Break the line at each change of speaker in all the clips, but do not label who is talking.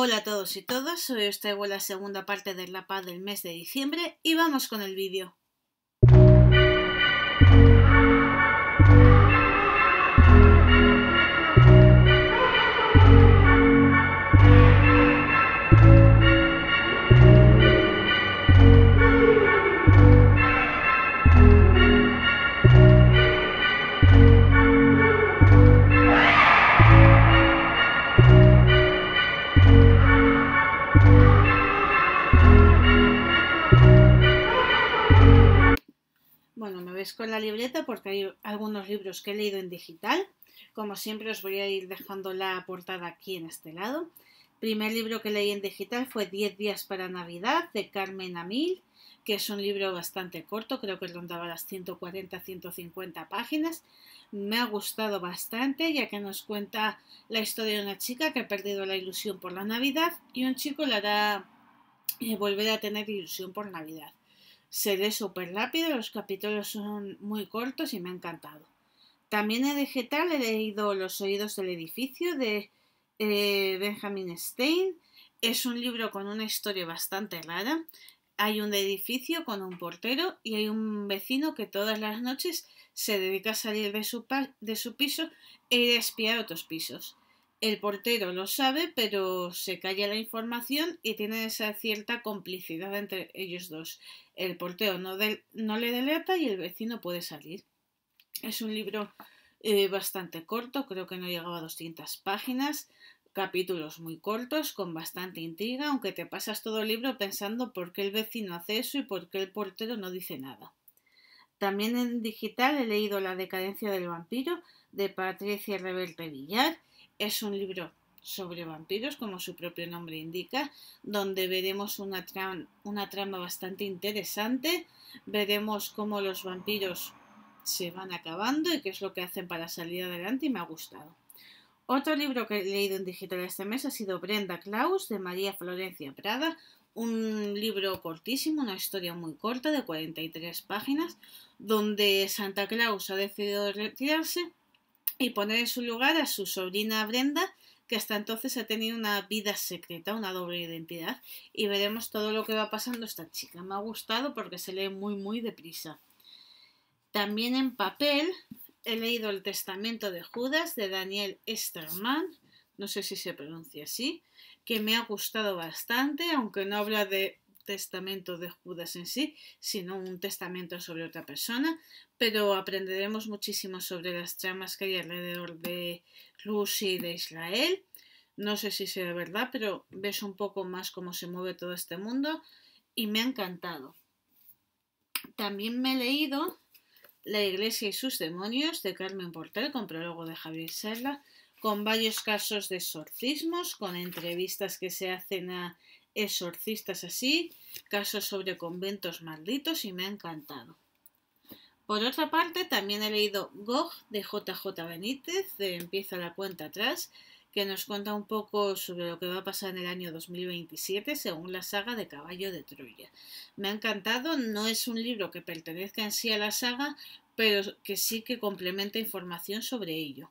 Hola a todos y todas, hoy os traigo la segunda parte de La Paz del mes de diciembre y vamos con el vídeo. bueno, me ves con la libreta porque hay algunos libros que he leído en digital. Como siempre os voy a ir dejando la portada aquí en este lado. Primer libro que leí en digital fue 10 días para Navidad de Carmen Amil, que es un libro bastante corto, creo que rondaba las 140-150 páginas. Me ha gustado bastante ya que nos cuenta la historia de una chica que ha perdido la ilusión por la Navidad y un chico la hará eh, volver a tener ilusión por Navidad. Se lee súper rápido, los capítulos son muy cortos y me ha encantado. También en vegetal he leído Los oídos del edificio de eh, Benjamin Stein. Es un libro con una historia bastante rara. Hay un edificio con un portero y hay un vecino que todas las noches se dedica a salir de su, de su piso e ir a espiar otros pisos. El portero lo sabe, pero se calla la información y tiene esa cierta complicidad entre ellos dos. El portero no, le delata y el vecino puede salir. Es un libro eh, bastante corto, creo que no llegaba a 200 páginas, capítulos muy cortos, con bastante intriga, aunque te pasas todo el libro pensando por qué el vecino hace eso y por qué el portero no dice nada. También en digital he leído La decadencia del vampiro de Patricia Reverte Villar es un libro sobre vampiros, como su propio nombre indica, donde veremos una, una trama bastante interesante, veremos cómo los vampiros se van acabando y qué es lo que hacen para salir adelante y me ha gustado. Otro libro que he leído en digital este mes ha sido Brenda Klaus de María Florencia Prada, un libro cortísimo, una historia muy corta de 43 páginas, donde Santa Claus ha decidido retirarse y poner en su lugar a su sobrina Brenda, que hasta entonces ha tenido una vida secreta, una doble identidad, y veremos todo lo que va pasando esta chica. Me ha gustado porque se lee muy, muy deprisa. También en papel he leído El Testamento de Judas de Daniel Esterman, no sé si se pronuncia así, que me ha gustado bastante, aunque no habla de testamento de Judas en sí, sino un testamento sobre otra persona, pero aprenderemos muchísimo sobre las tramas que hay alrededor de Lucy y de Israel. No sé si sea verdad, pero ves un poco más cómo se mueve todo este mundo y me ha encantado. También me he leído La Iglesia y sus demonios de Carmen Portel con prólogo de Javier Serla con varios casos de exorcismos, con entrevistas que se hacen a exorcistas así, casos sobre conventos malditos y me ha encantado. Por otra parte, también he leído Gog de JJ Benítez, de Empieza la cuenta atrás, que nos cuenta un poco sobre lo que va a pasar en el año 2027 según la saga de Caballo de Troya. Me ha encantado, no es un libro que pertenezca en sí a la saga, pero que sí que complementa información sobre ello.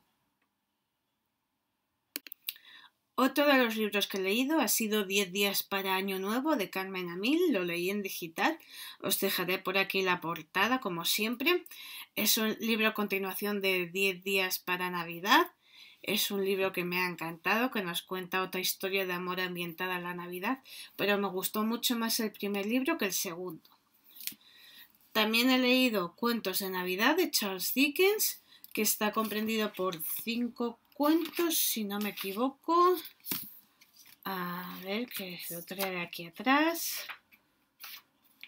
Otro de los libros que he leído ha sido Diez días para Año Nuevo de Carmen Amil, lo leí en digital, os dejaré por aquí la portada como siempre. Es un libro a continuación de Diez días para Navidad, es un libro que me ha encantado, que nos cuenta otra historia de amor ambientada a la Navidad, pero me gustó mucho más el primer libro que el segundo. También he leído Cuentos de Navidad de Charles Dickens, que está comprendido por cinco cuentos, si no me equivoco. A ver, qué es lo trae aquí atrás.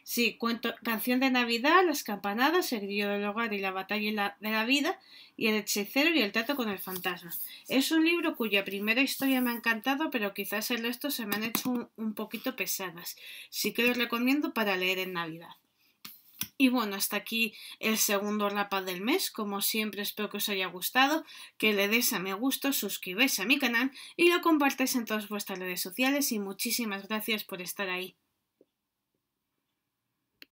Sí, cuento, canción de Navidad, las campanadas, el grillo del hogar y la batalla de la vida, y el hechicero y el trato con el fantasma. Es un libro cuya primera historia me ha encantado, pero quizás el resto se me han hecho un, un poquito pesadas. Sí que los recomiendo para leer en Navidad. Y bueno, hasta aquí el segundo rapa del mes. Como siempre, espero que os haya gustado, que le des a me gusto, suscribáis a mi canal y lo compartáis en todas vuestras redes sociales. Y muchísimas gracias por estar ahí.